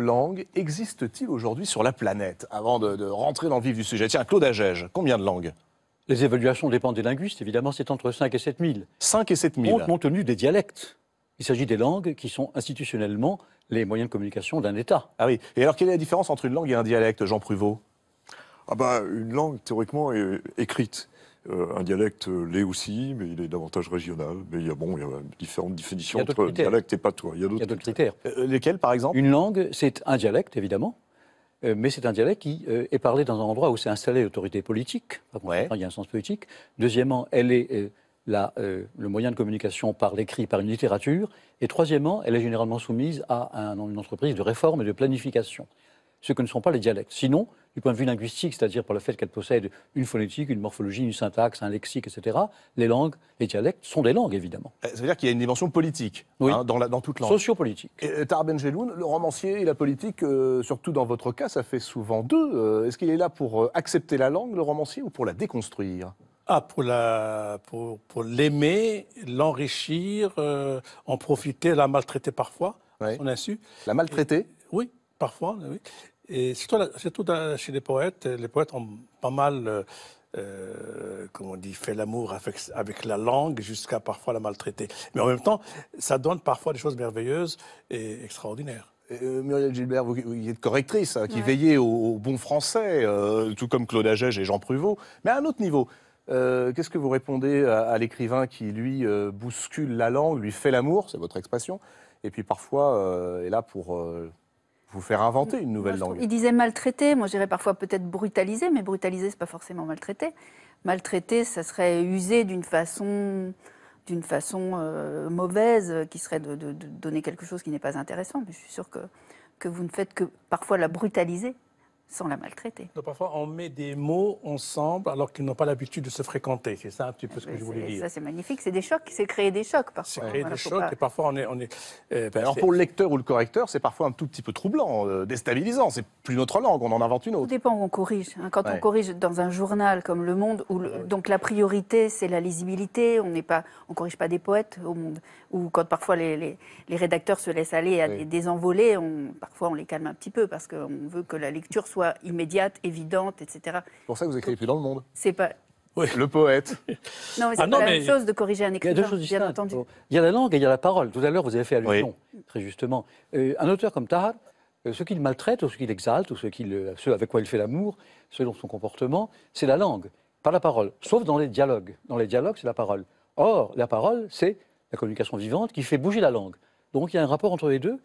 langues t il aujourd'hui sur la planète Avant de, rentrer dans le vif du sujet, tiens, Claude Agège, combien de langues Les évaluations dépendent des linguistes, évidemment, c'est entre 5 et 7 000. 5 et 7 000 Compte non tenu des dialectes. Il s'agit des langues qui sont institutionnellement les moyens de communication d'un État. Ah oui, et alors quelle est la différence entre une langue et un dialecte, Jean Pruvot ah bah, Une langue, théoriquement, est écrite. Euh, un dialecte euh, l'est aussi, mais il est davantage régional. Mais il y a, bon, il y a différentes définitions entre dialecte et patois. Il y a d'autres critères. Euh, lesquels, par exemple Une langue, c'est un dialecte, évidemment, mais c'est un dialecte qui est parlé dans un endroit où s'est installée l'autorité politique. Il y a un sens politique. Deuxièmement, elle est la, le moyen de communication par l'écrit, par une littérature. Et troisièmement, elle est généralement soumise à une entreprise de réforme et de planification ce que ne sont pas les dialectes. Sinon, du point de vue linguistique, c'est-à-dire par le fait qu'elles possèdent une phonétique, une morphologie, une syntaxe, un lexique, etc., les langues, les dialectes sont des langues, évidemment. Eh, ça veut dire qu'il y a une dimension politique hein, dans, toute langue. Sociopolitique. Et, Tarben Geloun, le romancier et la politique, euh, surtout dans votre cas, ça fait souvent deux. Euh, est-ce qu'il est là pour euh, accepter la langue, le romancier, ou pour la déconstruire ah, pour la, pour, l'aimer, l'enrichir, en profiter, la maltraiter parfois, on a su. La maltraiter Oui, Parfois, oui. Et surtout, surtout chez les poètes, les poètes ont pas mal, euh, euh, comme on dit, fait l'amour avec, la langue jusqu'à parfois la maltraiter. Mais en même temps, ça donne parfois des choses merveilleuses et extraordinaires. Euh, Muriel Gilbert, vous, êtes correctrice, hein, qui veillez au, bon français, tout comme Claude Agege et Jean Pruvot, mais à un autre niveau. qu'est-ce que vous répondez à, l'écrivain qui, lui, bouscule la langue, lui fait l'amour, c'est votre expression, et puis parfois euh, est là pour vous faire inventer une nouvelle langue. il disait maltraité, moi j'irais parfois peut-être brutaliser, mais ce n'est pas forcément maltraité. Maltraité, ça serait user d'une façon d'une façon euh, mauvaise, euh, qui serait de, donner quelque chose qui n'est pas intéressant. Mais je suis sûre que, que vous ne faites que parfois la brutaliser sans la maltraiter. parfois, on met des mots ensemble alors qu'ils n'ont pas l'habitude de se fréquenter. C'est ça un petit peu ce que je voulais dire. Ça, c'est magnifique. C'est des chocs. C'est créer des chocs parfois. C'est créer des chocs. Et parfois, on est. On est... Euh, ben, alors, pour le lecteur ou le correcteur, c'est parfois un tout petit peu troublant, euh, déstabilisant. C'est plus notre langue. On en invente une autre. Ça dépend où on corrige. Hein. Quand on corrige dans un journal comme Le Monde, où donc la priorité, c'est la lisibilité. On n'est pas, on corrige pas des poètes au Monde. Ou quand parfois les, rédacteurs se laissent aller à les des, envolées, on... parfois on les calme un petit peu parce qu'on veut que la lecture soit immédiate, évidente, etc. C'est pour ça que vous écrivez plus dans le monde. C'est pas. Oui. Le poète. Non, mais c'est ah pas la même chose de corriger un écrivain, Il y a la langue et il y a la parole. Tout à l'heure, vous avez fait allusion, très justement. Euh, un auteur comme Tahar, euh, ce qu'il maltraite, ou ce qu'il exalte, ou ce, euh, ce avec quoi il fait l'amour, selon son comportement, c'est la langue, pas la parole. Sauf dans les dialogues. Dans les dialogues, c'est la parole. Or, la parole, c'est la communication vivante qui fait bouger la langue. Donc il y a un rapport entre les deux.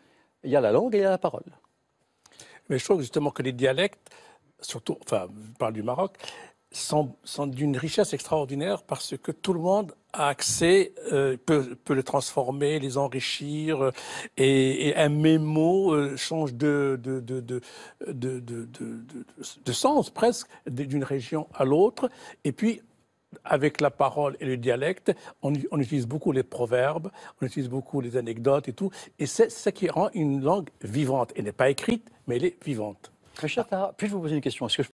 Il y a la langue et il y a la parole. Mais je trouve justement que les dialectes, surtout, enfin, je parle du Maroc, sont, d'une richesse extraordinaire parce que tout le monde a accès, euh, peut, les transformer, les enrichir, euh, et, un même mot euh, change de de, de, de, de, sens presque d'une région à l'autre. Et puis, avec la parole et le dialecte, on, utilise beaucoup les proverbes, on utilise beaucoup les anecdotes et tout. Et c'est ce qui rend une langue vivante. Elle n'est pas écrite, mais elle est vivante. Très cher, puis-je vous poser une question